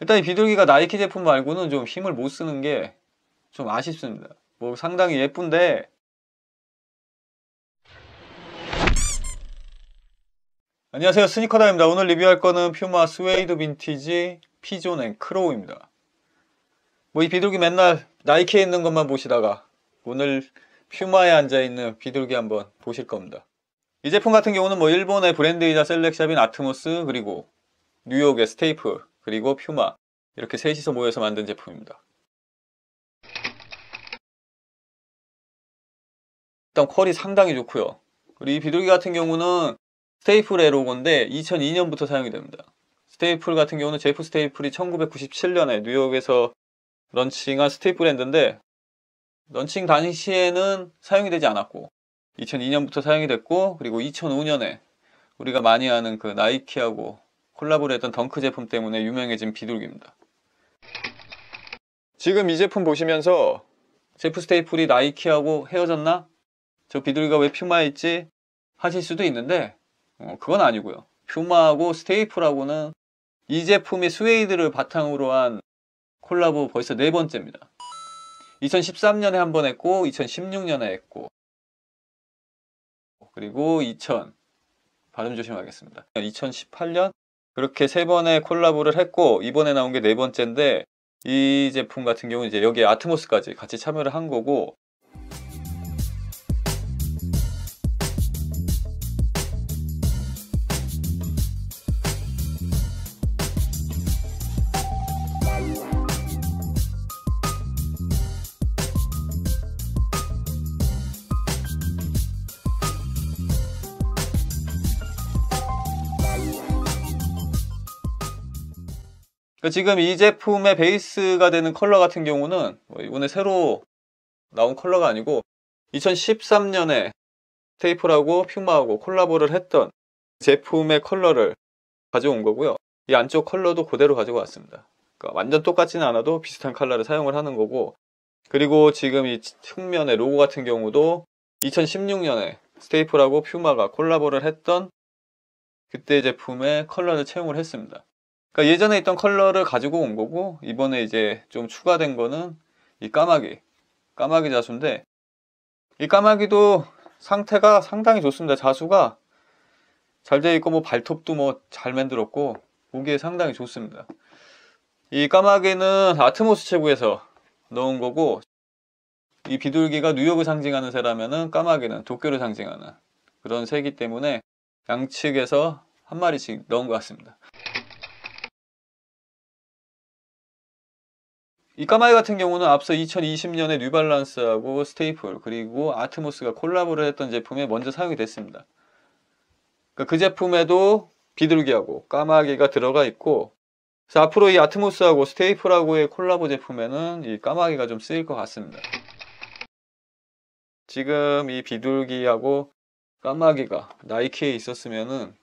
일단 이 비둘기가 나이키 제품 말고는 좀 힘을 못 쓰는 게 좀 아쉽습니다. 뭐 상당히 예쁜데 안녕하세요 스니커다입니다. 오늘 리뷰할 거는 퓨마 스웨이드 빈티지 피존 앤 크로우입니다. 뭐 이 비둘기 맨날 나이키에 있는 것만 보시다가 오늘 퓨마에 앉아있는 비둘기 한번 보실 겁니다. 이 제품 같은 경우는 뭐 일본의 브랜드이자 셀렉샵인 아트모스 그리고 뉴욕의 스테이프 그리고 퓨마 이렇게 셋이서 모여서 만든 제품입니다. 일단 퀄이 상당히 좋고요. 우리 비둘기 같은 경우는 스테이플 에로건데 2002년부터 사용이 됩니다. 스테이플 같은 경우는 제프 스테이플이 1997년에 뉴욕에서 런칭한 스테이플 랜드인데 런칭 당시에는 사용이 되지 않았고 2002년부터 사용이 됐고 그리고 2005년에 우리가 많이 아는 그 나이키하고 콜라보를 했던 덩크 제품 때문에 유명해진 비둘기입니다. 지금 이 제품 보시면서 제프 스테이플이 나이키하고 헤어졌나? 저 비둘기가 왜 퓨마에 있지? 하실 수도 있는데 어, 그건 아니고요. 퓨마하고 스테이플하고는 이 제품이 스웨이드를 바탕으로 한 콜라보 벌써 네 번째입니다. 2013년에 한 번 했고 2016년에 했고 그리고 2000 발음 조심하겠습니다. 2018년 그렇게 세 번의 콜라보를 했고 이번에 나온 게 네 번째인데 이 제품 같은 경우는 이제 여기에 아트모스까지 같이 참여를 한 거고 지금 이 제품의 베이스가 되는 컬러 같은 경우는 이번에 뭐 새로 나온 컬러가 아니고 2013년에 테이프라고 퓨마하고 콜라보를 했던 제품의 컬러를 가져온 거고요. 이 안쪽 컬러도 그대로 가지고 왔습니다. 그러니까 완전 똑같지는 않아도 비슷한 컬러를 사용을 하는 거고 그리고 지금 이 측면의 로고 같은 경우도 2016년에 스테이프라고 퓨마가 콜라보를 했던 그때 제품의 컬러를 채용을 했습니다. 그러니까 예전에 있던 컬러를 가지고 온 거고 이번에 이제 좀 추가된 거는 이 까마귀 까마귀 자수인데 이 까마귀도 상태가 상당히 좋습니다 자수가 잘 돼 있고 뭐 발톱도 뭐 잘 만들었고 보기에 상당히 좋습니다 이 까마귀는 아트모스 체구에서 넣은 거고 이 비둘기가 뉴욕을 상징하는 새라면은 까마귀는 도쿄를 상징하는 그런 새기 때문에 양측에서 한 마리씩 넣은 것 같습니다 이 까마귀 같은 경우는 앞서 2020년에 뉴발란스하고 스테이플 그리고 아트모스가 콜라보를 했던 제품에 먼저 사용이 됐습니다. 그러니까 그 제품에도 비둘기하고 까마귀가 들어가 있고 그래서 앞으로 이 아트모스하고 스테이플하고의 콜라보 제품에는 이 까마귀가 좀 쓰일 것 같습니다. 지금 이 비둘기하고 까마귀가 나이키에 있었으면은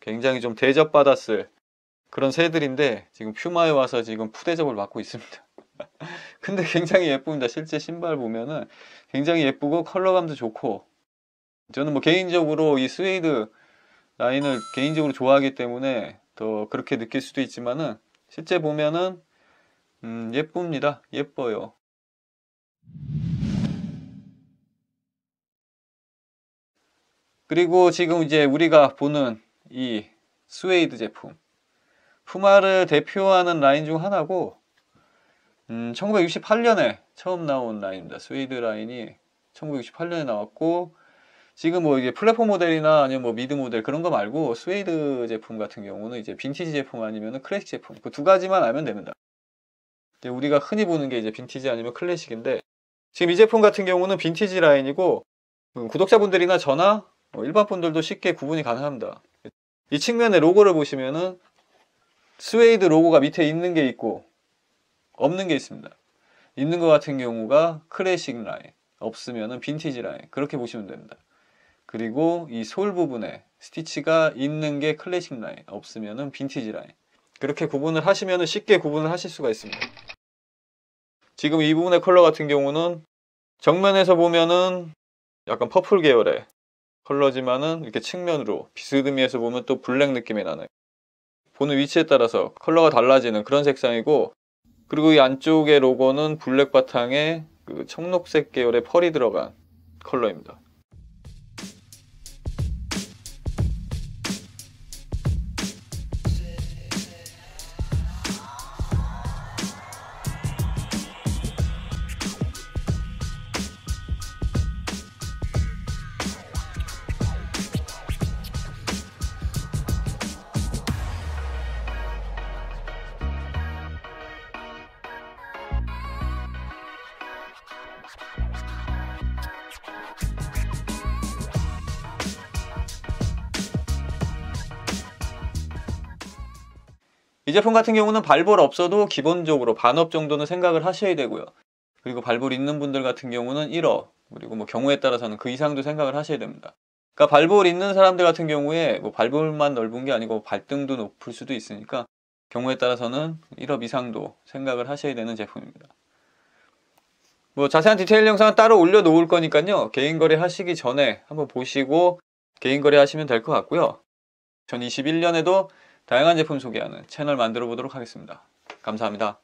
굉장히 좀 대접받았을 그런 새들인데 지금 퓨마에 와서 지금 푸대접을 받고 있습니다. 근데 굉장히 예쁩니다. 실제 신발 보면은 굉장히 예쁘고 컬러감도 좋고 저는 뭐 개인적으로 이 스웨이드 라인을 개인적으로 좋아하기 때문에 더 그렇게 느낄 수도 있지만은 실제 보면은 음 예쁩니다. 예뻐요. 그리고 지금 이제 우리가 보는 이 스웨이드 제품 푸마를 대표하는 라인 중 하나고 음, 1968년에 처음 나온 라인입니다. 스웨이드 라인이 1968년에 나왔고 지금 뭐 이제 플랫폼 모델이나 아니면 뭐 미드 모델 그런 거 말고 스웨이드 제품 같은 경우는 이제 빈티지 제품 아니면 클래식 제품 그 두 가지만 알면 됩니다. 우리가 흔히 보는 게 이제 빈티지 아니면 클래식인데 지금 이 제품 같은 경우는 빈티지 라인이고 음, 구독자분들이나 저나 뭐 일반 분들도 쉽게 구분이 가능합니다. 이 측면에 로고를 보시면은 스웨이드 로고가 밑에 있는 게 있고 없는 게 있습니다. 있는 것 같은 경우가 클래식 라인, 없으면 빈티지 라인 그렇게 보시면 됩니다. 그리고 이 솔 부분에 스티치가 있는 게 클래식 라인, 없으면 빈티지 라인 그렇게 구분을 하시면 쉽게 구분을 하실 수가 있습니다. 지금 이 부분의 컬러 같은 경우는 정면에서 보면은 약간 퍼플 계열의 컬러지만은 이렇게 측면으로 비스듬히해서 보면 또 블랙 느낌이 나는 보는 위치에 따라서 컬러가 달라지는 그런 색상이고 그리고 이 안쪽의 로고는 블랙 바탕에 그 청록색 계열의 펄이 들어간 컬러입니다. 이 제품 같은 경우는 발볼 없어도 기본적으로 반업 정도는 생각을 하셔야 되고요. 그리고 발볼 있는 분들 같은 경우는 1억 그리고 뭐 경우에 따라서는 그 이상도 생각을 하셔야 됩니다. 그러니까 발볼 있는 사람들 같은 경우에 뭐 발볼만 넓은 게 아니고 발등도 높을 수도 있으니까 경우에 따라서는 1억 이상도 생각을 하셔야 되는 제품입니다. 뭐 자세한 디테일 영상은 따로 올려놓을 거니까요. 개인 거래 하시기 전에 한번 보시고 개인 거래 하시면 될 것 같고요. 2021년에도 다양한 제품 소개하는 채널 만들어 보도록 하겠습니다. 감사합니다.